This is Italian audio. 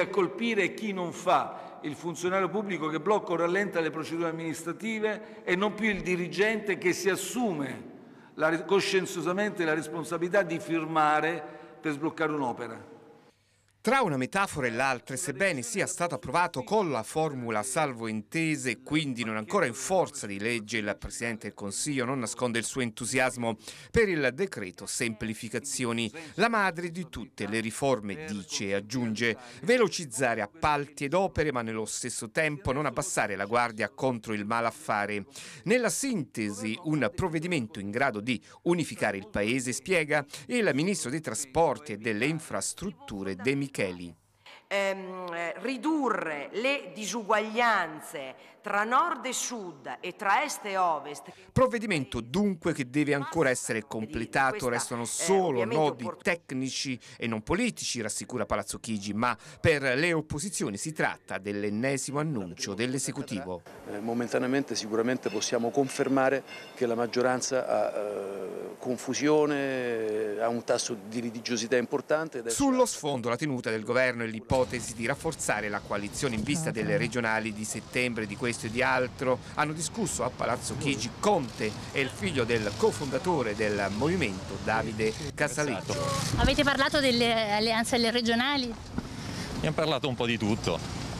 a colpire chi non fa il funzionario pubblico che blocca o rallenta le procedure amministrative e non più il dirigente che si assume la, coscienziosamente la responsabilità di firmare per sbloccare un'opera. Tra una metafora e l'altra, sebbene sia stato approvato con la formula salvo intese quindi non ancora in forza di legge, il Presidente del Consiglio non nasconde il suo entusiasmo per il decreto semplificazioni, la madre di tutte le riforme, dice e aggiunge, velocizzare appalti ed opere ma nello stesso tempo non abbassare la guardia contro il malaffare. Nella sintesi, un provvedimento in grado di unificare il Paese, spiega il Ministro dei Trasporti e delle Infrastrutture De Micheli ehm, ridurre le disuguaglianze tra nord e sud e tra est e ovest. Provvedimento dunque che deve ancora essere completato, restano eh, solo nodi tecnici e non politici, rassicura Palazzo Chigi, ma per le opposizioni si tratta dell'ennesimo annuncio dell'esecutivo. Eh, momentaneamente sicuramente possiamo confermare che la maggioranza ha eh, confusione, ha un tasso di litigiosità importante. Sullo sfondo la tenuta del governo e l'ipotesi l'ipotesi di rafforzare la coalizione in vista delle regionali di settembre di questo e di altro, hanno discusso a Palazzo Chigi Conte e il figlio del cofondatore del movimento Davide Casaletto. Avete parlato delle alleanze regionali? Abbiamo parlato un po' di tutto,